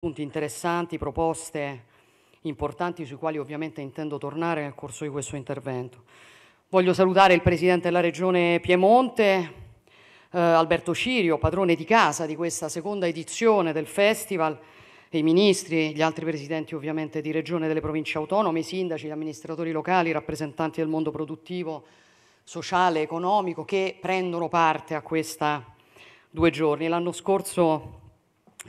punti interessanti, proposte importanti sui quali ovviamente intendo tornare nel corso di questo intervento. Voglio salutare il Presidente della Regione Piemonte, eh, Alberto Cirio, padrone di casa di questa seconda edizione del Festival, i ministri, gli altri presidenti ovviamente di Regione delle province autonome, i sindaci, gli amministratori locali, i rappresentanti del mondo produttivo, sociale, economico che prendono parte a questa due giorni. L'anno scorso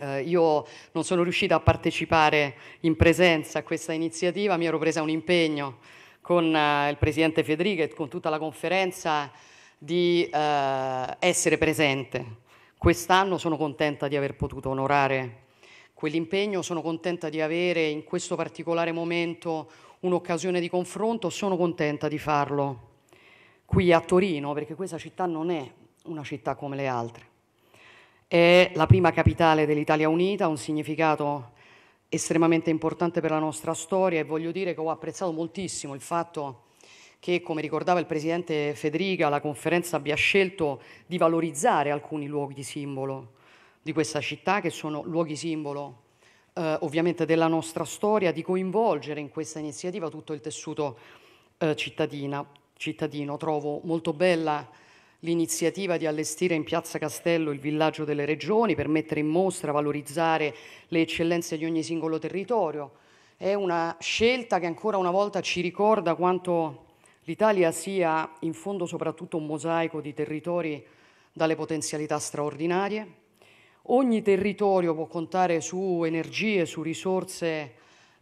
eh, io non sono riuscita a partecipare in presenza a questa iniziativa, mi ero presa un impegno con eh, il presidente Federica e con tutta la conferenza di eh, essere presente. Quest'anno sono contenta di aver potuto onorare quell'impegno, sono contenta di avere in questo particolare momento un'occasione di confronto, sono contenta di farlo qui a Torino, perché questa città non è una città come le altre. È la prima capitale dell'Italia unita, un significato estremamente importante per la nostra storia e voglio dire che ho apprezzato moltissimo il fatto che, come ricordava il Presidente Federica, la conferenza abbia scelto di valorizzare alcuni luoghi di simbolo di questa città, che sono luoghi simbolo eh, ovviamente della nostra storia, di coinvolgere in questa iniziativa tutto il tessuto eh, cittadino. Trovo molto bella l'iniziativa di allestire in Piazza Castello il villaggio delle regioni per mettere in mostra, valorizzare le eccellenze di ogni singolo territorio. È una scelta che ancora una volta ci ricorda quanto l'Italia sia in fondo soprattutto un mosaico di territori dalle potenzialità straordinarie. Ogni territorio può contare su energie, su risorse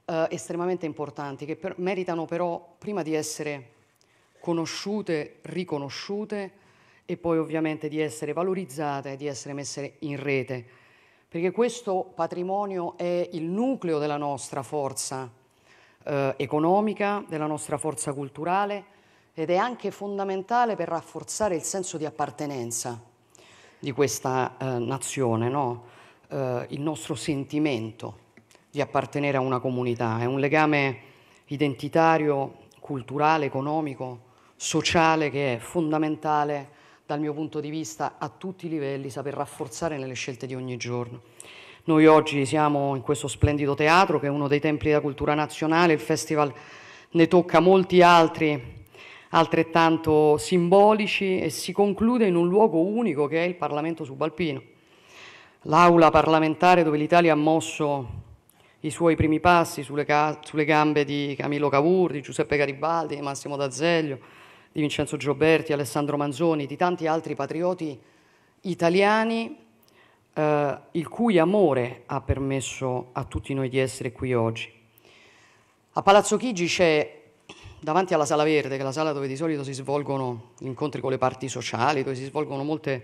eh, estremamente importanti che per, meritano però prima di essere conosciute, riconosciute, e poi ovviamente di essere valorizzate, di essere messe in rete, perché questo patrimonio è il nucleo della nostra forza eh, economica, della nostra forza culturale ed è anche fondamentale per rafforzare il senso di appartenenza di questa eh, nazione, no? eh, il nostro sentimento di appartenere a una comunità, è un legame identitario, culturale, economico, sociale che è fondamentale dal mio punto di vista a tutti i livelli, saper rafforzare nelle scelte di ogni giorno. Noi oggi siamo in questo splendido teatro che è uno dei templi della cultura nazionale, il festival ne tocca molti altri altrettanto simbolici e si conclude in un luogo unico che è il Parlamento subalpino, l'aula parlamentare dove l'Italia ha mosso i suoi primi passi sulle, sulle gambe di Camillo Cavour, di Giuseppe Garibaldi, di Massimo D'Azeglio, di Vincenzo Gioberti, Alessandro Manzoni, di tanti altri patrioti italiani, eh, il cui amore ha permesso a tutti noi di essere qui oggi. A Palazzo Chigi c'è, davanti alla Sala Verde, che è la sala dove di solito si svolgono incontri con le parti sociali, dove si svolgono molte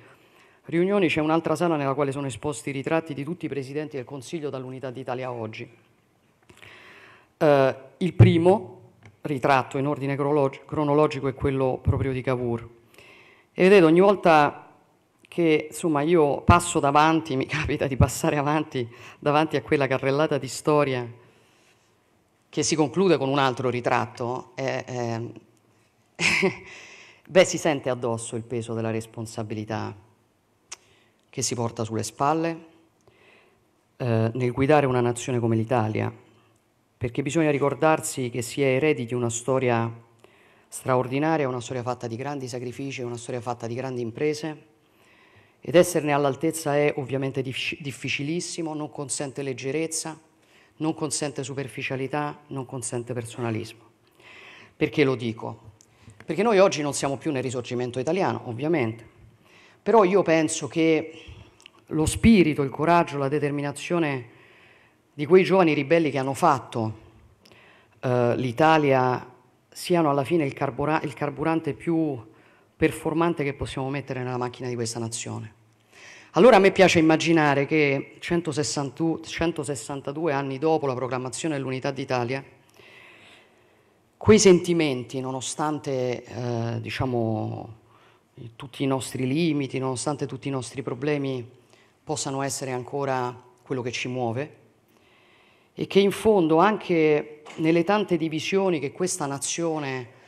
riunioni c'è un'altra sala nella quale sono esposti i ritratti di tutti i presidenti del Consiglio dall'Unità d'Italia oggi. Eh, il primo ritratto in ordine cronologico è quello proprio di Cavour. E vedete, ogni volta che insomma, io passo davanti, mi capita di passare avanti, davanti a quella carrellata di storia che si conclude con un altro ritratto, eh, eh, beh, si sente addosso il peso della responsabilità che si porta sulle spalle eh, nel guidare una nazione come l'Italia perché bisogna ricordarsi che si è eredi di una storia straordinaria, una storia fatta di grandi sacrifici, una storia fatta di grandi imprese ed esserne all'altezza è ovviamente difficilissimo, non consente leggerezza, non consente superficialità, non consente personalismo. Perché lo dico? Perché noi oggi non siamo più nel risorgimento italiano, ovviamente, però io penso che lo spirito, il coraggio, la determinazione di quei giovani ribelli che hanno fatto eh, l'Italia siano alla fine il, carbura il carburante più performante che possiamo mettere nella macchina di questa nazione. Allora a me piace immaginare che 162, anni dopo la proclamazione dell'unità d'Italia, quei sentimenti, nonostante eh, diciamo, tutti i nostri limiti, nonostante tutti i nostri problemi, possano essere ancora quello che ci muove e che in fondo anche nelle tante divisioni che questa nazione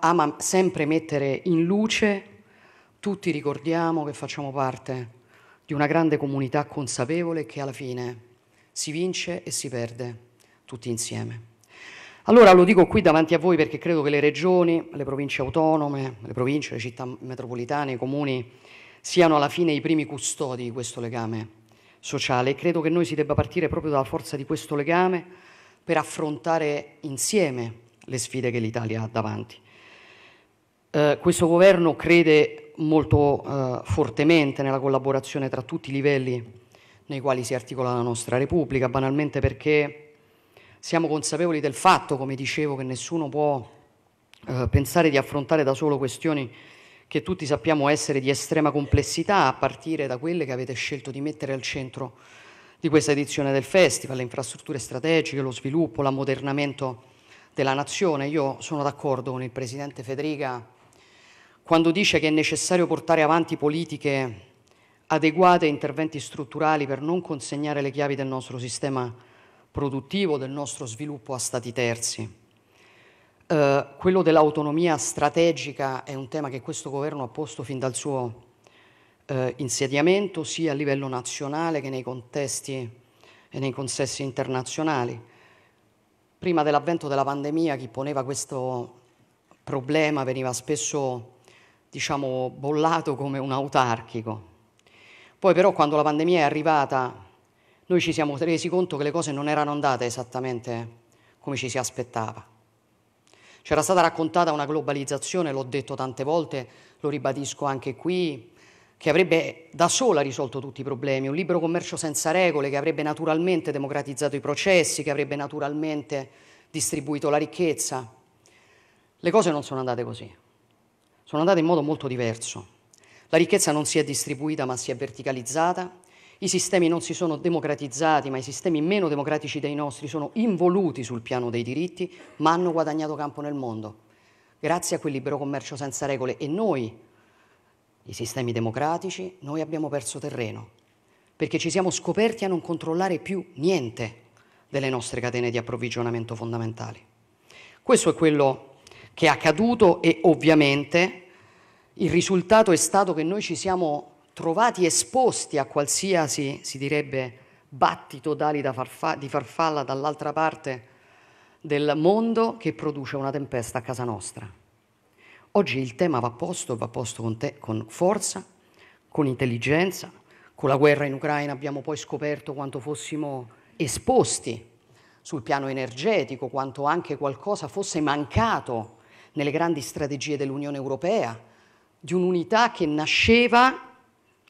ama sempre mettere in luce, tutti ricordiamo che facciamo parte di una grande comunità consapevole che alla fine si vince e si perde tutti insieme. Allora lo dico qui davanti a voi perché credo che le regioni, le province autonome, le province, le città metropolitane, i comuni siano alla fine i primi custodi di questo legame sociale e credo che noi si debba partire proprio dalla forza di questo legame per affrontare insieme le sfide che l'Italia ha davanti. Eh, questo governo crede molto eh, fortemente nella collaborazione tra tutti i livelli nei quali si articola la nostra Repubblica, banalmente perché siamo consapevoli del fatto, come dicevo, che nessuno può eh, pensare di affrontare da solo questioni che tutti sappiamo essere di estrema complessità, a partire da quelle che avete scelto di mettere al centro di questa edizione del festival, le infrastrutture strategiche, lo sviluppo, l'ammodernamento della nazione. Io sono d'accordo con il Presidente Federica quando dice che è necessario portare avanti politiche adeguate e interventi strutturali per non consegnare le chiavi del nostro sistema produttivo, del nostro sviluppo a stati terzi. Eh, quello dell'autonomia strategica è un tema che questo governo ha posto fin dal suo eh, insediamento, sia a livello nazionale che nei contesti e nei consessi internazionali. Prima dell'avvento della pandemia chi poneva questo problema veniva spesso diciamo, bollato come un autarchico. Poi però quando la pandemia è arrivata noi ci siamo resi conto che le cose non erano andate esattamente come ci si aspettava. C'era stata raccontata una globalizzazione, l'ho detto tante volte, lo ribadisco anche qui, che avrebbe da sola risolto tutti i problemi, un libero commercio senza regole che avrebbe naturalmente democratizzato i processi, che avrebbe naturalmente distribuito la ricchezza. Le cose non sono andate così, sono andate in modo molto diverso. La ricchezza non si è distribuita ma si è verticalizzata, i sistemi non si sono democratizzati, ma i sistemi meno democratici dei nostri sono involuti sul piano dei diritti, ma hanno guadagnato campo nel mondo, grazie a quel libero commercio senza regole. E noi, i sistemi democratici, noi abbiamo perso terreno, perché ci siamo scoperti a non controllare più niente delle nostre catene di approvvigionamento fondamentali. Questo è quello che è accaduto e ovviamente il risultato è stato che noi ci siamo trovati esposti a qualsiasi, si direbbe, battito d'ali da farfa- di farfalla dall'altra parte del mondo che produce una tempesta a casa nostra. Oggi il tema va posto, va posto con, te, con forza, con intelligenza. Con la guerra in Ucraina abbiamo poi scoperto quanto fossimo esposti sul piano energetico, quanto anche qualcosa fosse mancato nelle grandi strategie dell'Unione Europea, di un'unità che nasceva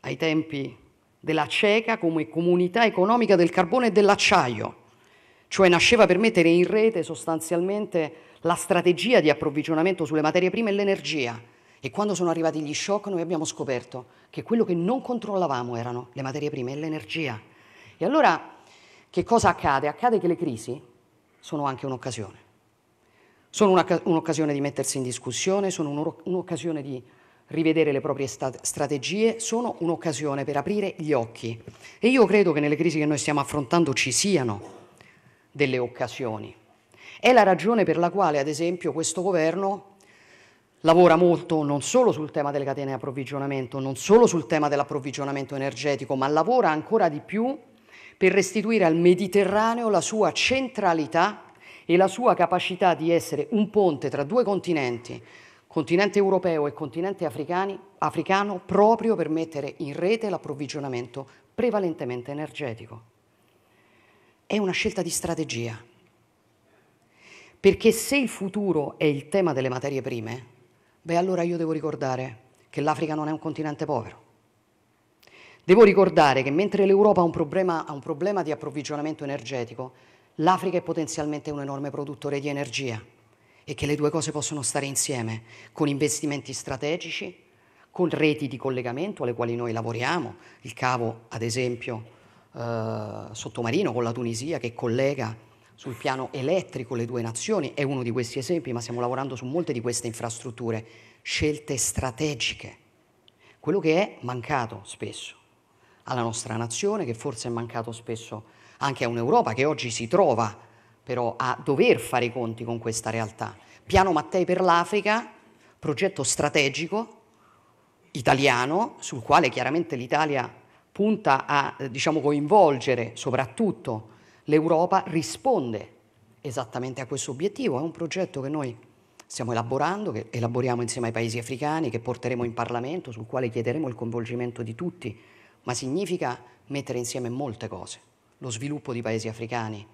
ai tempi della CECA come comunità economica del carbone e dell'acciaio, cioè nasceva per mettere in rete sostanzialmente la strategia di approvvigionamento sulle materie prime e l'energia. E quando sono arrivati gli shock noi abbiamo scoperto che quello che non controllavamo erano le materie prime e l'energia. E allora che cosa accade? Accade che le crisi sono anche un'occasione. Sono un'occasione di mettersi in discussione, sono un'occasione di rivedere le proprie strategie sono un'occasione per aprire gli occhi. E io credo che nelle crisi che noi stiamo affrontando ci siano delle occasioni. È la ragione per la quale, ad esempio, questo governo lavora molto non solo sul tema delle catene di approvvigionamento, non solo sul tema dell'approvvigionamento energetico, ma lavora ancora di più per restituire al Mediterraneo la sua centralità e la sua capacità di essere un ponte tra due continenti, continente europeo e continente africano proprio per mettere in rete l'approvvigionamento prevalentemente energetico. È una scelta di strategia, perché se il futuro è il tema delle materie prime, beh allora io devo ricordare che l'Africa non è un continente povero. Devo ricordare che mentre l'Europa ha un problema, ha un problema di approvvigionamento energetico, l'Africa è potenzialmente un enorme produttore di energia e che le due cose possono stare insieme con investimenti strategici, con reti di collegamento alle quali noi lavoriamo, il cavo ad esempio eh, sottomarino con la Tunisia che collega sul piano elettrico le due nazioni, è uno di questi esempi, ma stiamo lavorando su molte di queste infrastrutture, scelte strategiche, quello che è mancato spesso alla nostra nazione, che forse è mancato spesso anche a un'Europa che oggi si trova però a dover fare i conti con questa realtà. Piano Mattei per l'Africa, progetto strategico italiano sul quale chiaramente l'Italia punta a eh, diciamo, coinvolgere soprattutto l'Europa, risponde esattamente a questo obiettivo. È un progetto che noi stiamo elaborando, che elaboriamo insieme ai paesi africani, che porteremo in Parlamento, sul quale chiederemo il coinvolgimento di tutti, ma significa mettere insieme molte cose. Lo sviluppo di paesi africani,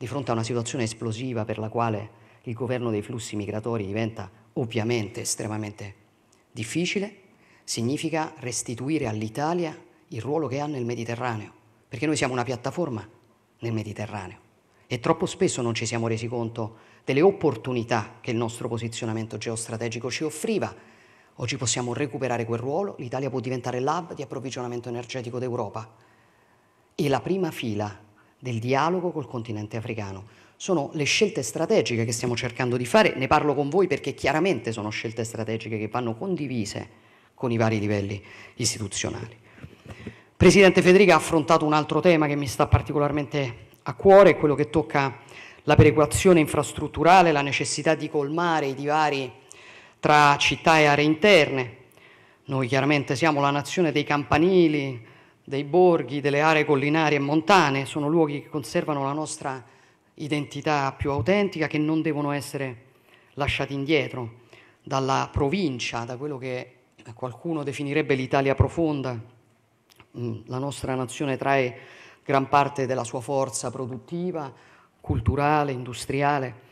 di fronte a una situazione esplosiva per la quale il governo dei flussi migratori diventa ovviamente estremamente difficile, significa restituire all'Italia il ruolo che ha nel Mediterraneo, perché noi siamo una piattaforma nel Mediterraneo e troppo spesso non ci siamo resi conto delle opportunità che il nostro posizionamento geostrategico ci offriva. Oggi possiamo recuperare quel ruolo, l'Italia può diventare l'hub di approvvigionamento energetico d'Europa e la prima fila del dialogo col continente africano. Sono le scelte strategiche che stiamo cercando di fare, ne parlo con voi perché chiaramente sono scelte strategiche che vanno condivise con i vari livelli istituzionali. Presidente Federica ha affrontato un altro tema che mi sta particolarmente a cuore, quello che tocca la perequazione infrastrutturale, la necessità di colmare i divari tra città e aree interne. Noi chiaramente siamo la nazione dei campanili, dei borghi, delle aree collinari e montane, sono luoghi che conservano la nostra identità più autentica, che non devono essere lasciati indietro dalla provincia, da quello che qualcuno definirebbe l'Italia profonda. Mm, la nostra nazione trae gran parte della sua forza produttiva, culturale, industriale.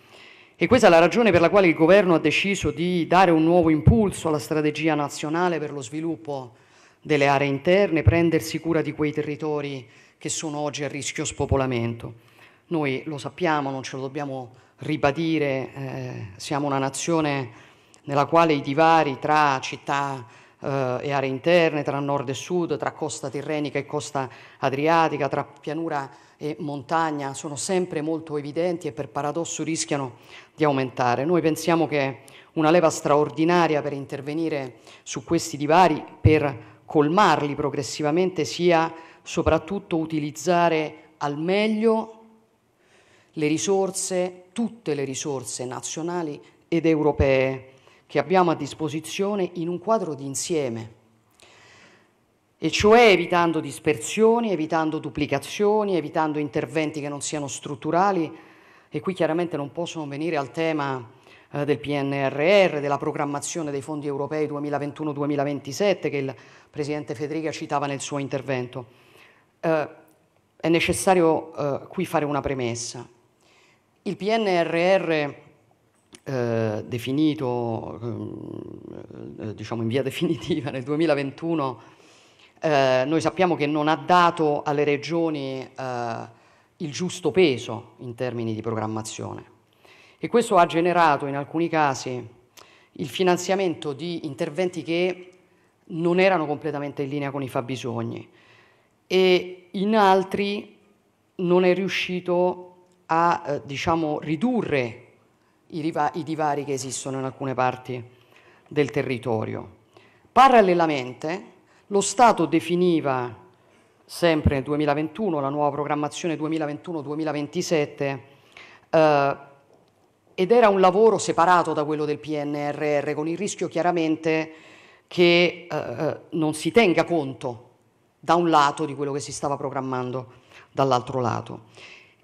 E questa è la ragione per la quale il governo ha deciso di dare un nuovo impulso alla strategia nazionale per lo sviluppo delle aree interne, prendersi cura di quei territori che sono oggi a rischio spopolamento. Noi lo sappiamo, non ce lo dobbiamo ribadire, eh, siamo una nazione nella quale i divari tra città eh, e aree interne, tra nord e sud, tra costa tirrenica e costa adriatica, tra pianura e montagna sono sempre molto evidenti e per paradosso rischiano di aumentare. Noi pensiamo che una leva straordinaria per intervenire su questi divari, per colmarli progressivamente sia soprattutto utilizzare al meglio le risorse, tutte le risorse nazionali ed europee che abbiamo a disposizione in un quadro di insieme, e cioè evitando dispersioni, evitando duplicazioni, evitando interventi che non siano strutturali e qui chiaramente non possono venire al tema eh, del PNRR, della programmazione dei fondi europei 2021-2027 che il Presidente Federica citava nel suo intervento. Eh, è necessario eh, qui fare una premessa. Il PNRR eh, definito eh, diciamo in via definitiva nel 2021, eh, noi sappiamo che non ha dato alle regioni eh, il giusto peso in termini di programmazione e questo ha generato in alcuni casi il finanziamento di interventi che non erano completamente in linea con i fabbisogni e in altri non è riuscito a eh, diciamo, ridurre i, i divari che esistono in alcune parti del territorio. Parallelamente lo Stato definiva sempre nel 2021 la nuova programmazione 2021-2027 eh, ed era un lavoro separato da quello del PNRR, con il rischio chiaramente che eh, eh, non si tenga conto da un lato di quello che si stava programmando dall'altro lato.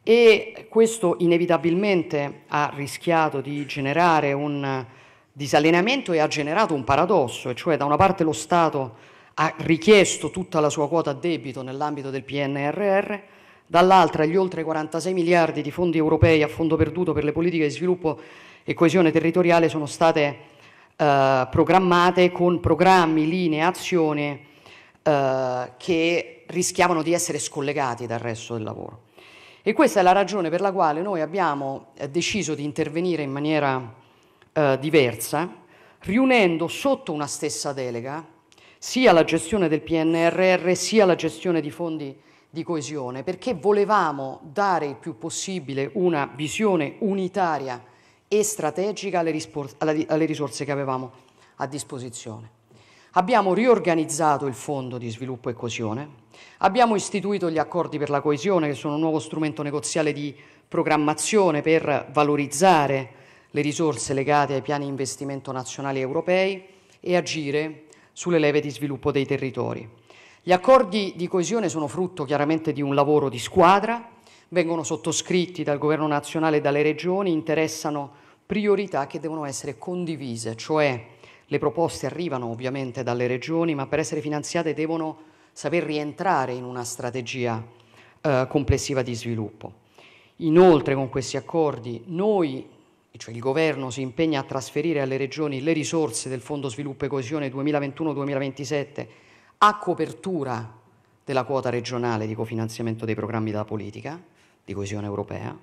E questo inevitabilmente ha rischiato di generare un disallineamento e ha generato un paradosso, e cioè da una parte lo Stato ha richiesto tutta la sua quota a debito nell'ambito del PNRR, dall'altra gli oltre 46 miliardi di fondi europei a fondo perduto per le politiche di sviluppo e coesione territoriale sono state eh, programmate con programmi, linee, azioni eh, che rischiavano di essere scollegati dal resto del lavoro. E questa è la ragione per la quale noi abbiamo eh, deciso di intervenire in maniera eh, diversa, riunendo sotto una stessa delega sia la gestione del PNRR sia la gestione di fondi di coesione, perché volevamo dare il più possibile una visione unitaria e strategica alle, alle risorse che avevamo a disposizione. Abbiamo riorganizzato il Fondo di sviluppo e coesione, abbiamo istituito gli accordi per la coesione, che sono un nuovo strumento negoziale di programmazione per valorizzare le risorse legate ai piani di investimento nazionali europei e agire sulle leve di sviluppo dei territori. Gli accordi di coesione sono frutto chiaramente di un lavoro di squadra, vengono sottoscritti dal governo nazionale e dalle regioni, interessano priorità che devono essere condivise, cioè le proposte arrivano ovviamente dalle regioni, ma per essere finanziate devono saper rientrare in una strategia eh, complessiva di sviluppo. Inoltre con questi accordi noi, cioè il governo, si impegna a trasferire alle regioni le risorse del Fondo Sviluppo e Coesione 2021-2027 a copertura della quota regionale di cofinanziamento dei programmi della politica di coesione europea,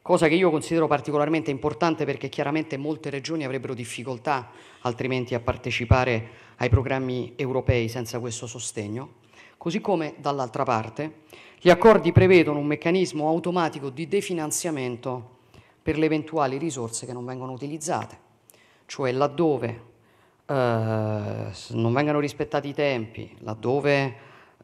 cosa che io considero particolarmente importante perché chiaramente molte regioni avrebbero difficoltà altrimenti a partecipare ai programmi europei senza questo sostegno, così come dall'altra parte gli accordi prevedono un meccanismo automatico di definanziamento per le eventuali risorse che non vengono utilizzate, cioè laddove eh, non vengano rispettati i tempi, laddove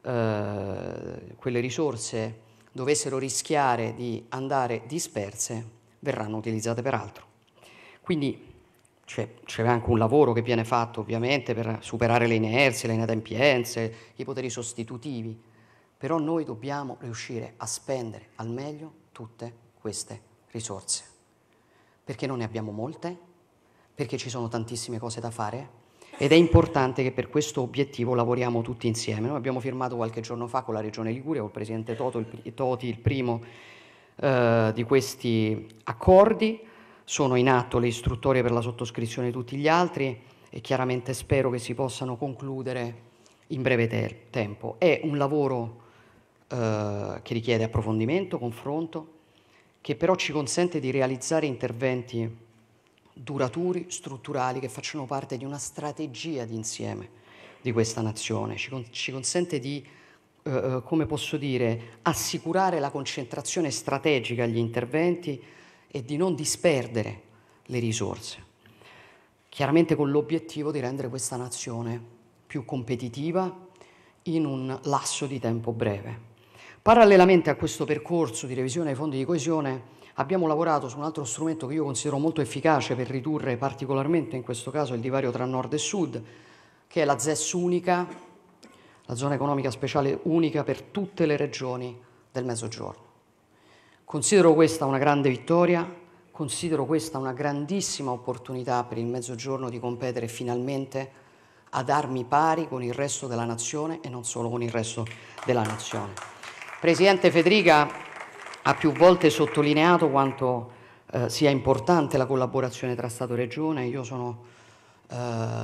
eh, quelle risorse dovessero rischiare di andare disperse, verranno utilizzate per altro. Quindi c'è, c'è, anche un lavoro che viene fatto ovviamente per superare le inerzie, le inadempienze, i poteri sostitutivi, però noi dobbiamo riuscire a spendere al meglio tutte queste risorse, perché non ne abbiamo molte perché ci sono tantissime cose da fare ed è importante che per questo obiettivo lavoriamo tutti insieme. Noi abbiamo firmato qualche giorno fa con la Regione Liguria, con il Presidente Toto, il, Toti, il primo eh, di questi accordi, sono in atto le istruttorie per la sottoscrizione di tutti gli altri e chiaramente spero che si possano concludere in breve te- tempo. È un lavoro eh, che richiede approfondimento, confronto, che però ci consente di realizzare interventi duraturi, strutturali, che facciano parte di una strategia d'insieme di questa nazione. Ci, con- ci consente di, eh, eh, come posso dire, assicurare la concentrazione strategica agli interventi e di non disperdere le risorse. Chiaramente con l'obiettivo di rendere questa nazione più competitiva in un lasso di tempo breve. Parallelamente a questo percorso di revisione dei fondi di coesione, Abbiamo lavorato su un altro strumento che io considero molto efficace per ridurre particolarmente in questo caso il divario tra nord e sud, che è la ZES unica, la zona economica speciale unica per tutte le regioni del Mezzogiorno. Considero questa una grande vittoria, considero questa una grandissima opportunità per il Mezzogiorno di competere finalmente ad armi pari con il resto della nazione e non solo con il resto della nazione. Presidente Federica, ha più volte sottolineato quanto eh, sia importante la collaborazione tra Stato e Regione, io sono eh,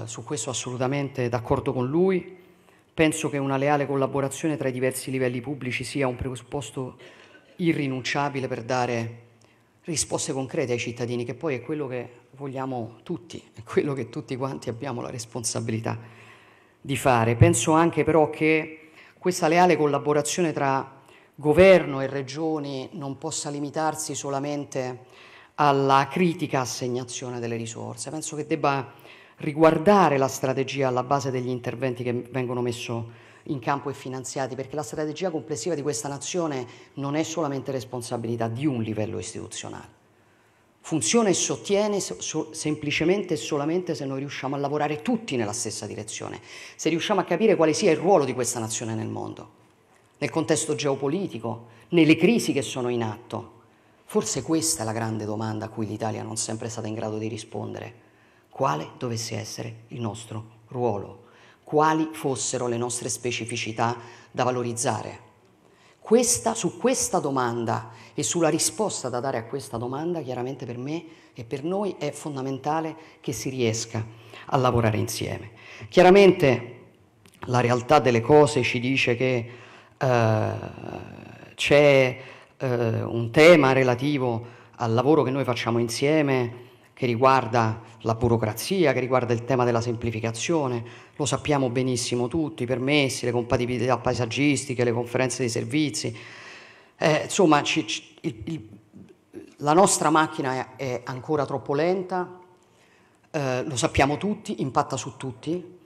su questo assolutamente d'accordo con lui, penso che una leale collaborazione tra i diversi livelli pubblici sia un presupposto irrinunciabile per dare risposte concrete ai cittadini, che poi è quello che vogliamo tutti, è quello che tutti quanti abbiamo la responsabilità di fare. Penso anche però che questa leale collaborazione tra governo e regioni non possa limitarsi solamente alla critica assegnazione delle risorse, penso che debba riguardare la strategia alla base degli interventi che vengono messi in campo e finanziati, perché la strategia complessiva di questa nazione non è solamente responsabilità di un livello istituzionale. Funziona e sottiene so semplicemente e solamente se noi riusciamo a lavorare tutti nella stessa direzione, se riusciamo a capire quale sia il ruolo di questa nazione nel mondo nel contesto geopolitico, nelle crisi che sono in atto? Forse questa è la grande domanda a cui l'Italia non sempre è stata in grado di rispondere. Quale dovesse essere il nostro ruolo? Quali fossero le nostre specificità da valorizzare? Questa, su questa domanda e sulla risposta da dare a questa domanda, chiaramente per me e per noi è fondamentale che si riesca a lavorare insieme. Chiaramente la realtà delle cose ci dice che eh, c'è eh, un tema relativo al lavoro che noi facciamo insieme che riguarda la burocrazia, che riguarda il tema della semplificazione, lo sappiamo benissimo tutti, i permessi, le compatibilità paesaggistiche, le conferenze dei servizi, eh, insomma ci, ci, il, il, la nostra macchina è, è ancora troppo lenta, eh, lo sappiamo tutti, impatta su tutti,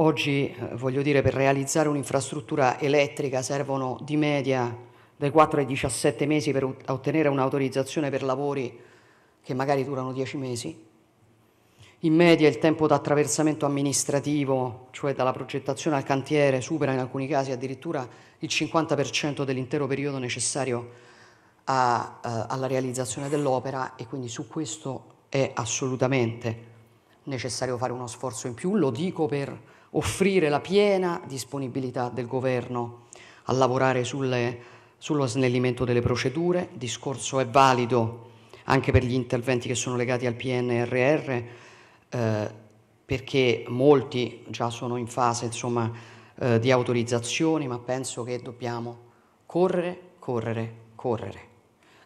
Oggi, eh, voglio dire, per realizzare un'infrastruttura elettrica servono di media dai 4 ai 17 mesi per ottenere un'autorizzazione per lavori che magari durano 10 mesi. In media il tempo d'attraversamento amministrativo, cioè dalla progettazione al cantiere, supera in alcuni casi addirittura il 50% dell'intero periodo necessario a, eh, alla realizzazione dell'opera e quindi su questo è assolutamente necessario fare uno sforzo in più. Lo dico per offrire la piena disponibilità del governo a lavorare sulle, sullo snellimento delle procedure. Il discorso è valido anche per gli interventi che sono legati al PNRR, eh, perché molti già sono in fase insomma, eh, di autorizzazioni, ma penso che dobbiamo correre, correre, correre,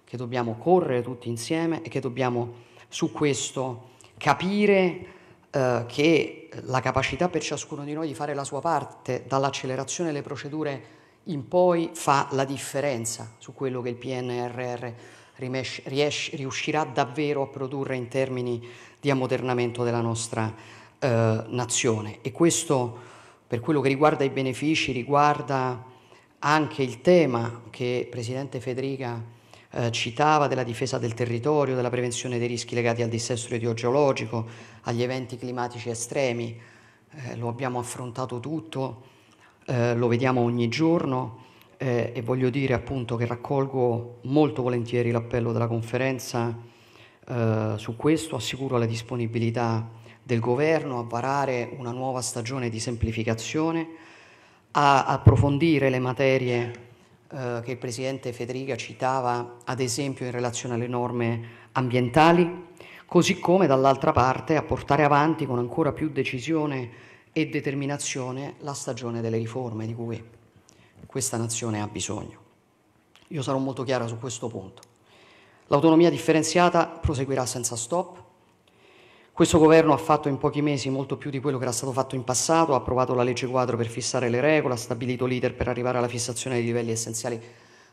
che dobbiamo correre tutti insieme e che dobbiamo su questo capire eh, che la capacità per ciascuno di noi di fare la sua parte dall'accelerazione delle procedure in poi fa la differenza su quello che il PNRR rimesh, riesce, riuscirà davvero a produrre in termini di ammodernamento della nostra eh, nazione. E questo per quello che riguarda i benefici riguarda anche il tema che il Presidente Federica eh, citava della difesa del territorio, della prevenzione dei rischi legati al dissesto idrogeologico, agli eventi climatici estremi, eh, lo abbiamo affrontato tutto, eh, lo vediamo ogni giorno eh, e voglio dire appunto che raccolgo molto volentieri l'appello della conferenza eh, su questo, assicuro la disponibilità del governo a varare una nuova stagione di semplificazione, a approfondire le materie eh, che il Presidente Federica citava, ad esempio in relazione alle norme ambientali così come dall'altra parte a portare avanti con ancora più decisione e determinazione la stagione delle riforme di cui questa nazione ha bisogno. Io sarò molto chiara su questo punto. L'autonomia differenziata proseguirà senza stop. Questo governo ha fatto in pochi mesi molto più di quello che era stato fatto in passato, ha approvato la legge quadro per fissare le regole, ha stabilito l'iter per arrivare alla fissazione dei livelli essenziali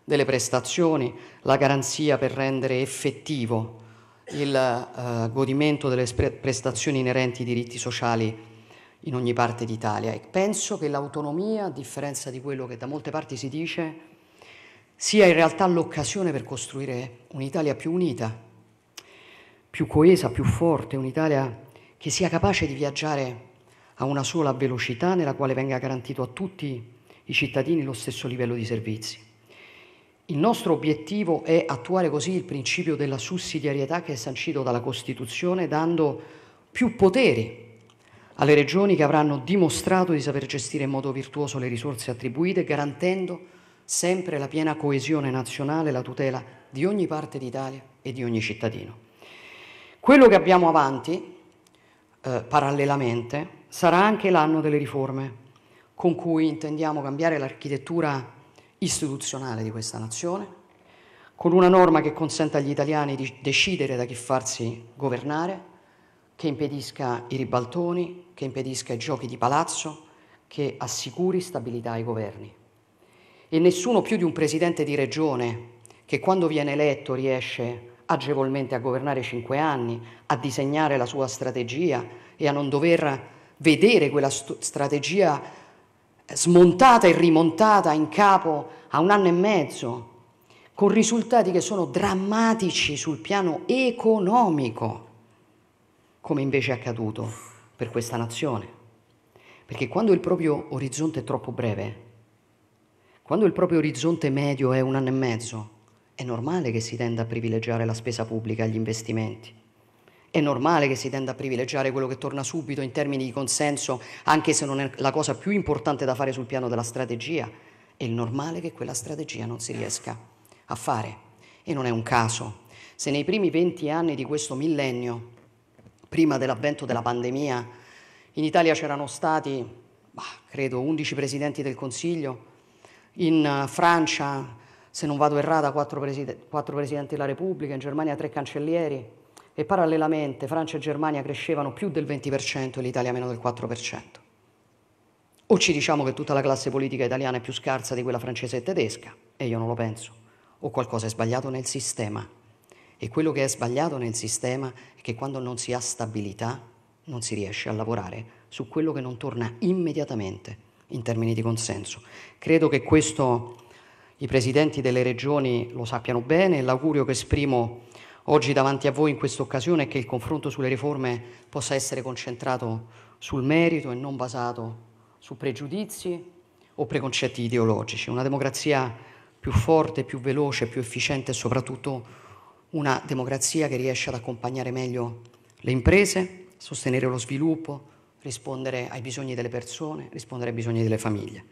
delle prestazioni, la garanzia per rendere effettivo il uh, godimento delle prestazioni inerenti ai diritti sociali in ogni parte d'Italia e penso che l'autonomia, a differenza di quello che da molte parti si dice, sia in realtà l'occasione per costruire un'Italia più unita, più coesa, più forte, un'Italia che sia capace di viaggiare a una sola velocità nella quale venga garantito a tutti i cittadini lo stesso livello di servizi. Il nostro obiettivo è attuare così il principio della sussidiarietà che è sancito dalla Costituzione, dando più poteri alle regioni che avranno dimostrato di saper gestire in modo virtuoso le risorse attribuite, garantendo sempre la piena coesione nazionale la tutela di ogni parte d'Italia e di ogni cittadino. Quello che abbiamo avanti, eh, parallelamente, sarà anche l'anno delle riforme, con cui intendiamo cambiare l'architettura istituzionale di questa nazione, con una norma che consenta agli italiani di decidere da chi farsi governare, che impedisca i ribaltoni, che impedisca i giochi di palazzo, che assicuri stabilità ai governi. E nessuno più di un presidente di regione che quando viene eletto riesce agevolmente a governare cinque anni, a disegnare la sua strategia e a non dover vedere quella strategia smontata e rimontata in capo a un anno e mezzo, con risultati che sono drammatici sul piano economico, come invece è accaduto per questa nazione. Perché quando il proprio orizzonte è troppo breve, quando il proprio orizzonte medio è un anno e mezzo, è normale che si tenda a privilegiare la spesa pubblica agli investimenti. È normale che si tenda a privilegiare quello che torna subito in termini di consenso, anche se non è la cosa più importante da fare sul piano della strategia. È normale che quella strategia non si riesca a fare. E non è un caso. Se nei primi 20 anni di questo millennio, prima dell'avvento della pandemia, in Italia c'erano stati, bah, credo, 11 presidenti del Consiglio, in eh, Francia, se non vado errata, 4, preside 4 presidenti della Repubblica, in Germania 3 cancellieri, e parallelamente Francia e Germania crescevano più del 20% e l'Italia meno del 4%. O ci diciamo che tutta la classe politica italiana è più scarsa di quella francese e tedesca, e io non lo penso, o qualcosa è sbagliato nel sistema. E quello che è sbagliato nel sistema è che quando non si ha stabilità non si riesce a lavorare su quello che non torna immediatamente in termini di consenso. Credo che questo i presidenti delle regioni lo sappiano bene, l'augurio che esprimo oggi davanti a voi in questa occasione è che il confronto sulle riforme possa essere concentrato sul merito e non basato su pregiudizi o preconcetti ideologici. Una democrazia più forte, più veloce, più efficiente e soprattutto una democrazia che riesce ad accompagnare meglio le imprese, sostenere lo sviluppo, rispondere ai bisogni delle persone, rispondere ai bisogni delle famiglie.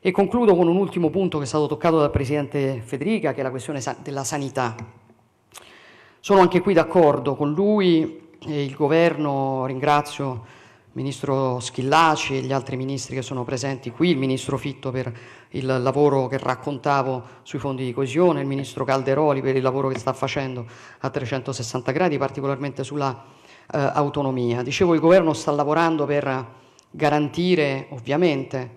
E concludo con un ultimo punto che è stato toccato dal Presidente Federica, che è la questione della sanità. Sono anche qui d'accordo con lui e il governo, ringrazio il ministro Schillaci e gli altri ministri che sono presenti qui, il ministro Fitto per il lavoro che raccontavo sui fondi di coesione, il ministro Calderoli per il lavoro che sta facendo a 360 gradi, particolarmente sulla eh, autonomia. Dicevo, il governo sta lavorando per garantire ovviamente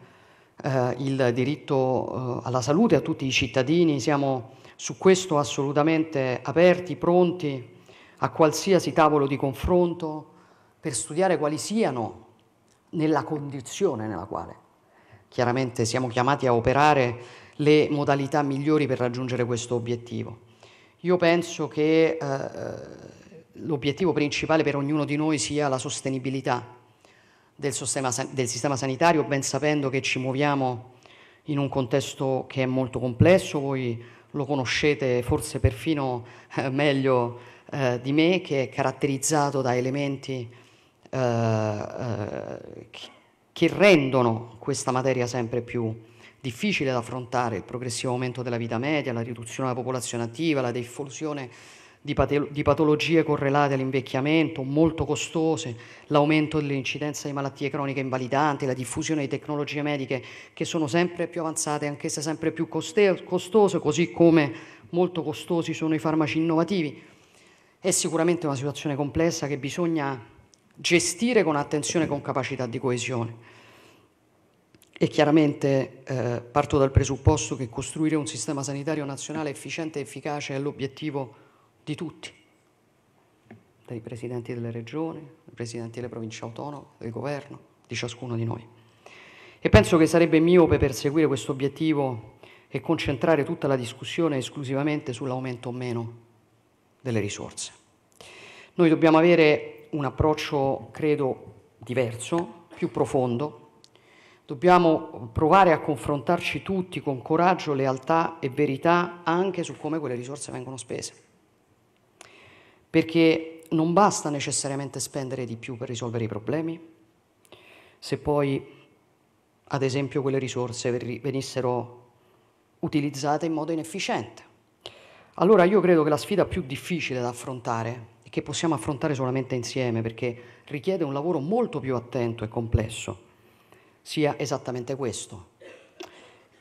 eh, il diritto eh, alla salute a tutti i cittadini, siamo su questo assolutamente aperti, pronti a qualsiasi tavolo di confronto per studiare quali siano, nella condizione nella quale chiaramente siamo chiamati a operare, le modalità migliori per raggiungere questo obiettivo. Io penso che eh, l'obiettivo principale per ognuno di noi sia la sostenibilità del sistema, del sistema sanitario, ben sapendo che ci muoviamo in un contesto che è molto complesso, voi lo conoscete forse perfino eh, meglio eh, di me, che è caratterizzato da elementi eh, eh, che rendono questa materia sempre più difficile da affrontare, il progressivo aumento della vita media, la riduzione della popolazione attiva, la diffusione di, patolo- di patologie correlate all'invecchiamento, molto costose, l'aumento dell'incidenza di malattie croniche invalidanti, la diffusione di tecnologie mediche che sono sempre più avanzate, anche se sempre più coste- costose, così come molto costosi sono i farmaci innovativi. È sicuramente una situazione complessa che bisogna gestire con attenzione e con capacità di coesione. E chiaramente eh, parto dal presupposto che costruire un sistema sanitario nazionale efficiente e efficace è l'obiettivo di tutti, dai presidenti delle regioni, dai presidenti delle province autonome, del governo, di ciascuno di noi. E penso che sarebbe miope perseguire questo obiettivo e concentrare tutta la discussione esclusivamente sull'aumento o meno delle risorse. Noi dobbiamo avere un approccio, credo, diverso, più profondo. Dobbiamo provare a confrontarci tutti con coraggio, lealtà e verità anche su come quelle risorse vengono spese perché non basta necessariamente spendere di più per risolvere i problemi, se poi ad esempio quelle risorse venissero utilizzate in modo inefficiente. Allora io credo che la sfida più difficile da affrontare e che possiamo affrontare solamente insieme perché richiede un lavoro molto più attento e complesso sia esattamente questo.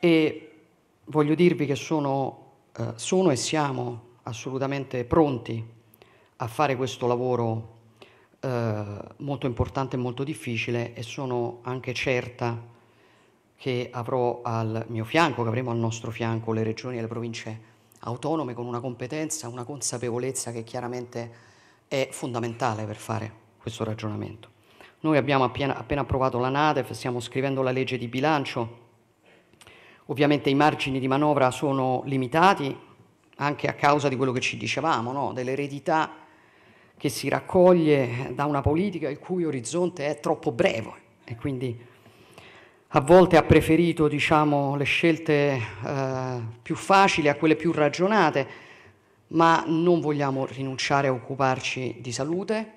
E voglio dirvi che sono, eh, sono e siamo assolutamente pronti a fare questo lavoro eh, molto importante e molto difficile e sono anche certa che avrò al mio fianco, che avremo al nostro fianco le regioni e le province autonome con una competenza, una consapevolezza che chiaramente è fondamentale per fare questo ragionamento. Noi abbiamo appena, appena approvato la NADEF, stiamo scrivendo la legge di bilancio, ovviamente i margini di manovra sono limitati anche a causa di quello che ci dicevamo, no? dell'eredità che si raccoglie da una politica il cui orizzonte è troppo breve e quindi a volte ha preferito diciamo, le scelte eh, più facili a quelle più ragionate, ma non vogliamo rinunciare a occuparci di salute.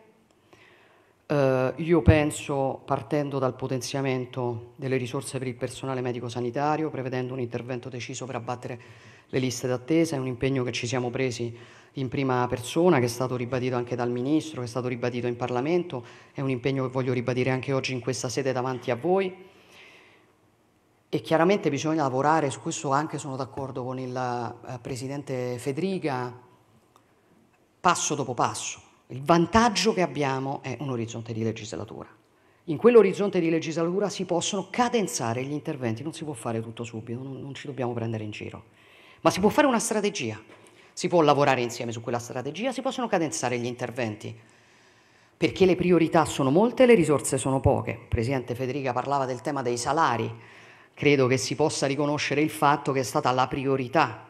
Eh, io penso, partendo dal potenziamento delle risorse per il personale medico-sanitario, prevedendo un intervento deciso per abbattere le liste d'attesa, è un impegno che ci siamo presi in prima persona, che è stato ribadito anche dal Ministro, che è stato ribadito in Parlamento, è un impegno che voglio ribadire anche oggi in questa sede davanti a voi. E chiaramente bisogna lavorare, su questo anche sono d'accordo con il eh, Presidente Federica, passo dopo passo. Il vantaggio che abbiamo è un orizzonte di legislatura. In quell'orizzonte di legislatura si possono cadenzare gli interventi, non si può fare tutto subito, non, non ci dobbiamo prendere in giro, ma si può fare una strategia. Si può lavorare insieme su quella strategia, si possono cadenzare gli interventi, perché le priorità sono molte e le risorse sono poche. Il Presidente Federica parlava del tema dei salari, credo che si possa riconoscere il fatto che è stata la priorità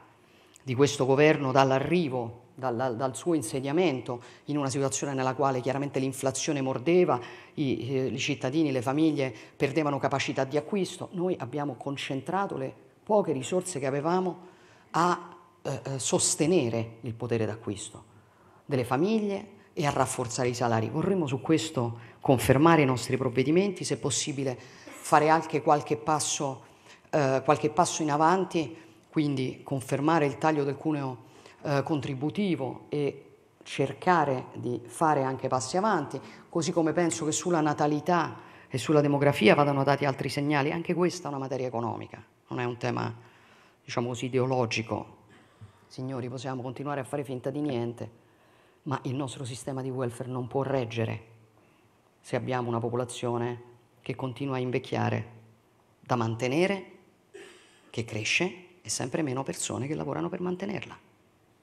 di questo governo dall'arrivo, dal, dal suo insediamento, in una situazione nella quale chiaramente l'inflazione mordeva, i, i, eh, i cittadini, le famiglie perdevano capacità di acquisto, noi abbiamo concentrato le poche risorse che avevamo a eh, eh, sostenere il potere d'acquisto delle famiglie e a rafforzare i salari. Vorremmo su questo confermare i nostri provvedimenti, se possibile fare anche qualche passo, eh, qualche passo in avanti, quindi confermare il taglio del cuneo eh, contributivo e cercare di fare anche passi avanti, così come penso che sulla natalità e sulla demografia vadano dati altri segnali, anche questa è una materia economica, non è un tema diciamo così ideologico, Signori, possiamo continuare a fare finta di niente, ma il nostro sistema di welfare non può reggere se abbiamo una popolazione che continua a invecchiare, da mantenere, che cresce e sempre meno persone che lavorano per mantenerla.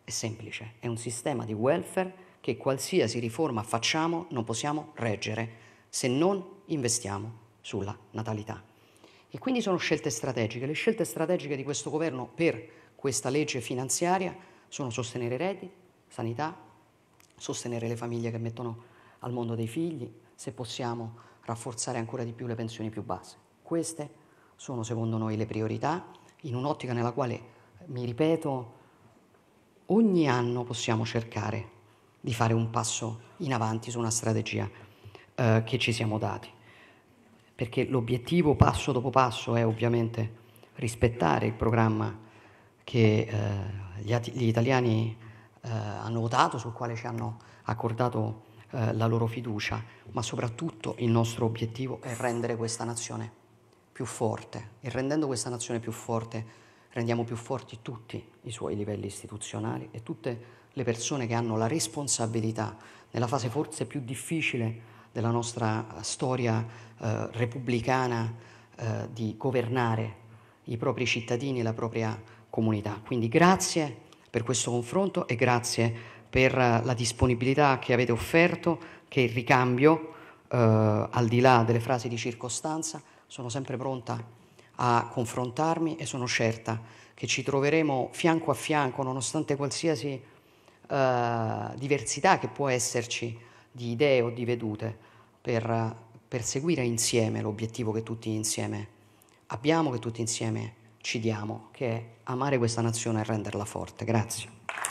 È semplice, è un sistema di welfare che qualsiasi riforma facciamo non possiamo reggere se non investiamo sulla natalità. E quindi sono scelte strategiche. Le scelte strategiche di questo governo per questa legge finanziaria sono sostenere i redditi, sanità, sostenere le famiglie che mettono al mondo dei figli, se possiamo rafforzare ancora di più le pensioni più basse. Queste sono secondo noi le priorità in un'ottica nella quale, mi ripeto, ogni anno possiamo cercare di fare un passo in avanti su una strategia eh, che ci siamo dati, perché l'obiettivo passo dopo passo è ovviamente rispettare il programma che eh, gli, gli, italiani eh, hanno votato, sul quale ci hanno accordato eh, la loro fiducia, ma soprattutto il nostro obiettivo è rendere questa nazione più forte e rendendo questa nazione più forte rendiamo più forti tutti i suoi livelli istituzionali e tutte le persone che hanno la responsabilità nella fase forse più difficile della nostra eh, storia eh, repubblicana eh, di governare i propri cittadini e la propria comunità. Quindi grazie per questo confronto e grazie per eh, la disponibilità che avete offerto, che il ricambio, eh, al di là delle frasi di circostanza, sono sempre pronta a confrontarmi e sono certa che ci troveremo fianco a fianco, nonostante qualsiasi eh, diversità che può esserci di idee o di vedute, per perseguire insieme l'obiettivo che tutti insieme abbiamo, che tutti insieme abbiamo ci diamo, che è amare questa nazione e renderla forte. Grazie.